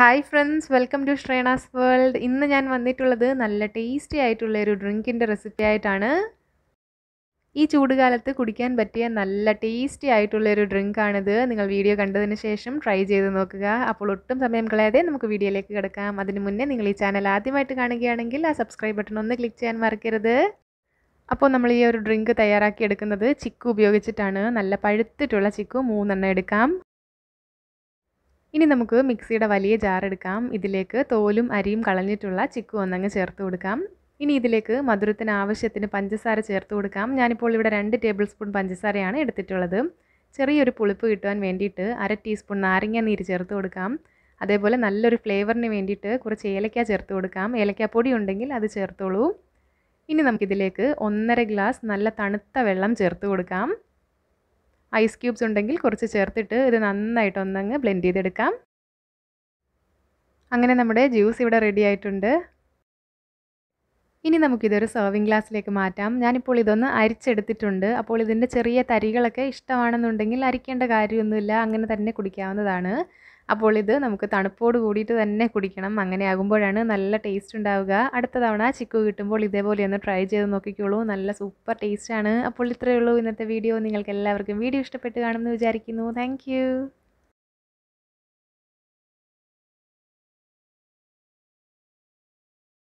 hi friends welcome to Shrenas world ഇന്ന് ഞാൻ വന്നിട്ടുള്ളത് നല്ല ടേസ്റ്റി ആയിട്ടുള്ള ഒരു ഡ്രിങ്കിൻ്റെ റെസിപ്പി ആയിട്ടാണ് ഈ ചൂടുകാലത്ത് കുടിക്കാൻ പറ്റിയ നല്ല ടേസ്റ്റി ആയിട്ടുള്ള ഒരു ഡ്രിങ്കാണിത് നിങ്ങൾ വീഡിയോ കണ്ടതിന് ശേഷം ട്രൈ ചെയ്ത് നോക്കുക അപ്പോൾ ഒട്ടും സമയം കളയാതെ നമുക്ക് വീഡിയോയിലേക്ക് കിടക്കാം അതിന് മുന്നേ നിങ്ങൾ ഈ ചാനൽ ആദ്യമായിട്ട് കാണുകയാണെങ്കിൽ ആ സബ്സ്ക്രൈബ് ബട്ടൺ ഒന്ന് ക്ലിക്ക് ചെയ്യാൻ മറക്കരുത് അപ്പോൾ നമ്മൾ ഈ ഒരു ഡ്രിങ്ക് തയ്യാറാക്കി എടുക്കുന്നത് ചിക്കു ഉപയോഗിച്ചിട്ടാണ് നല്ല പഴുത്തിട്ടുള്ള ചിക്കു മൂന്നെണ്ണം എടുക്കാം ഇനി നമുക്ക് മിക്സിയുടെ വലിയ ജാർ എടുക്കാം ഇതിലേക്ക് തോലും അരിയും കളഞ്ഞിട്ടുള്ള ചിക്കു ഒന്നങ്ങ് ചേർത്ത് കൊടുക്കാം ഇനി ഇതിലേക്ക് മധുരത്തിന് ആവശ്യത്തിന് പഞ്ചസാര ചേർത്ത് കൊടുക്കാം ഞാനിപ്പോൾ ഇവിടെ രണ്ട് ടേബിൾ സ്പൂൺ പഞ്ചസാരയാണ് എടുത്തിട്ടുള്ളത് ചെറിയൊരു പുളിപ്പ് കിട്ടുവാൻ വേണ്ടിയിട്ട് അര ടീസ്പൂൺ നാരങ്ങ നീര് ചേർത്ത് കൊടുക്കാം അതേപോലെ നല്ലൊരു ഫ്ലേവറിന് വേണ്ടിയിട്ട് കുറച്ച് ഏലക്ക ചേർത്ത് കൊടുക്കാം ഏലക്കാപ്പൊടി ഉണ്ടെങ്കിൽ അത് ചേർത്തോളൂ ഇനി നമുക്കിതിലേക്ക് ഒന്നര ഗ്ലാസ് നല്ല തണുത്ത വെള്ളം ചേർത്ത് കൊടുക്കാം ഐസ് ക്യൂബ്സ് ഉണ്ടെങ്കിൽ കുറച്ച് ചേർത്തിട്ട് ഇത് നന്നായിട്ട് ഒന്നങ്ങ് ബ്ലെൻഡ് ചെയ്തെടുക്കാം അങ്ങനെ നമ്മുടെ ജ്യൂസ് ഇവിടെ റെഡി ആയിട്ടുണ്ട് ഇനി നമുക്കിതൊരു സെർവിങ് ഗ്ലാസ്സിലേക്ക് മാറ്റാം ഞാനിപ്പോൾ ഇതൊന്ന് അരിച്ചെടുത്തിട്ടുണ്ട് അപ്പോൾ ഇതിൻ്റെ ചെറിയ തരികളൊക്കെ ഇഷ്ടമാണെന്നുണ്ടെങ്കിൽ അരിക്കേണ്ട കാര്യമൊന്നുമില്ല അങ്ങനെ തന്നെ കുടിക്കാവുന്നതാണ് അപ്പോൾ ഇത് നമുക്ക് തണുപ്പോട് കൂടിയിട്ട് തന്നെ കുടിക്കണം അങ്ങനെ ആകുമ്പോഴാണ് നല്ല ടേസ്റ്റ് ഉണ്ടാവുക അടുത്ത തവണ ചിക്കു കിട്ടുമ്പോൾ ഇതേപോലെ ഒന്ന് ട്രൈ ചെയ്ത് നോക്കിക്കോളൂ നല്ല സൂപ്പർ ടേസ്റ്റാണ് അപ്പോൾ ഇത്രയേ ഉള്ളൂ ഇന്നത്തെ വീഡിയോ നിങ്ങൾക്ക് എല്ലാവർക്കും വീഡിയോ ഇഷ്ടപ്പെട്ട് കാണുമെന്ന് വിചാരിക്കുന്നു താങ്ക്